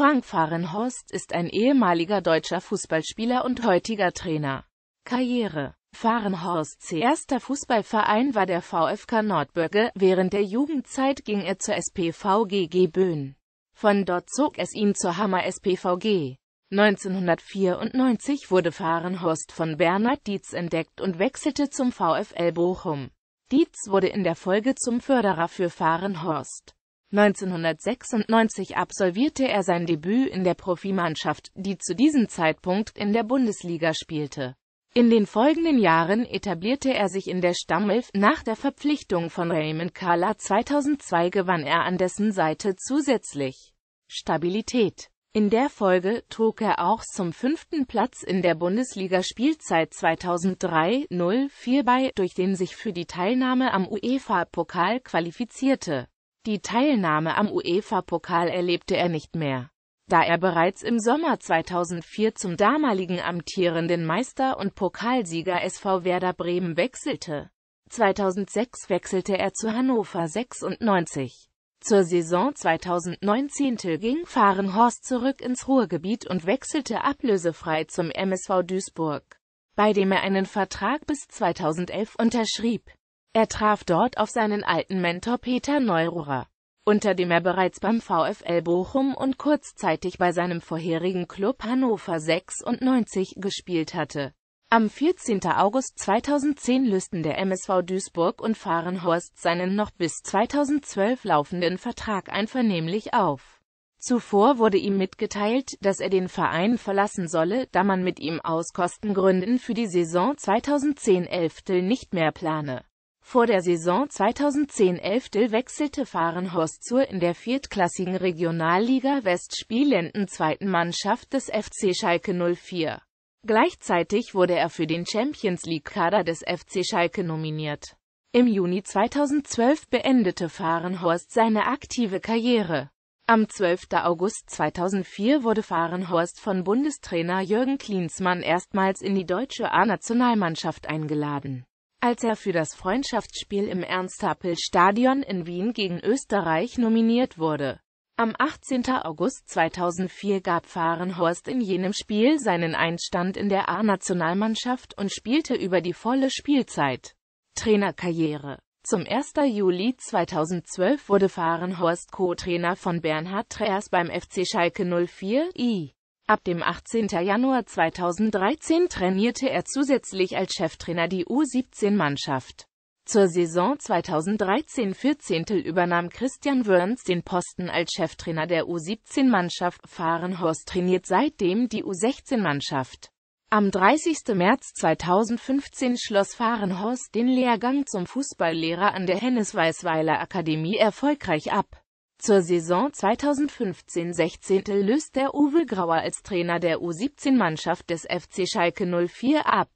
Frank Fahrenhorst ist ein ehemaliger deutscher Fußballspieler und heutiger Trainer. Karriere Fahrenhorsts erster Fußballverein war der VfK Nordbürge, während der Jugendzeit ging er zur SPVGG Böhn. Von dort zog es ihn zur Hammer SPVG. 1994 wurde Fahrenhorst von Bernhard Dietz entdeckt und wechselte zum VfL Bochum. Dietz wurde in der Folge zum Förderer für Fahrenhorst. 1996 absolvierte er sein Debüt in der Profimannschaft, die zu diesem Zeitpunkt in der Bundesliga spielte. In den folgenden Jahren etablierte er sich in der Stammelf. Nach der Verpflichtung von Raymond Kala 2002 gewann er an dessen Seite zusätzlich Stabilität. In der Folge trug er auch zum fünften Platz in der Bundesligaspielzeit 2003-04 bei, durch den sich für die Teilnahme am UEFA-Pokal qualifizierte. Die Teilnahme am UEFA-Pokal erlebte er nicht mehr, da er bereits im Sommer 2004 zum damaligen amtierenden Meister und Pokalsieger SV Werder Bremen wechselte. 2006 wechselte er zu Hannover 96. Zur Saison 2019 ging Fahrenhorst zurück ins Ruhrgebiet und wechselte ablösefrei zum MSV Duisburg, bei dem er einen Vertrag bis 2011 unterschrieb. Er traf dort auf seinen alten Mentor Peter Neururer, unter dem er bereits beim VfL Bochum und kurzzeitig bei seinem vorherigen Club Hannover 96 gespielt hatte. Am 14. August 2010 lösten der MSV Duisburg und Fahrenhorst seinen noch bis 2012 laufenden Vertrag einvernehmlich auf. Zuvor wurde ihm mitgeteilt, dass er den Verein verlassen solle, da man mit ihm aus Kostengründen für die Saison 2010-11 nicht mehr plane. Vor der Saison 2010-11 wechselte Fahrenhorst zur in der viertklassigen Regionalliga West spielenden zweiten Mannschaft des FC Schalke 04. Gleichzeitig wurde er für den Champions-League-Kader des FC Schalke nominiert. Im Juni 2012 beendete Fahrenhorst seine aktive Karriere. Am 12. August 2004 wurde Fahrenhorst von Bundestrainer Jürgen Klinsmann erstmals in die deutsche A-Nationalmannschaft eingeladen. Als er für das Freundschaftsspiel im Ernst-Happel-Stadion in Wien gegen Österreich nominiert wurde. Am 18. August 2004 gab Fahrenhorst in jenem Spiel seinen Einstand in der A-Nationalmannschaft und spielte über die volle Spielzeit. Trainerkarriere Zum 1. Juli 2012 wurde Fahrenhorst Co-Trainer von Bernhard Treers beim FC Schalke 04 I. Ab dem 18. Januar 2013 trainierte er zusätzlich als Cheftrainer die U17-Mannschaft. Zur Saison 2013-14 übernahm Christian Wörns den Posten als Cheftrainer der U17-Mannschaft. Fahrenhorst trainiert seitdem die U16-Mannschaft. Am 30. März 2015 schloss Fahrenhorst den Lehrgang zum Fußballlehrer an der Hennes-Weißweiler Akademie erfolgreich ab. Zur Saison 2015-16 löst der Uwe Grauer als Trainer der U17-Mannschaft des FC Schalke 04 ab.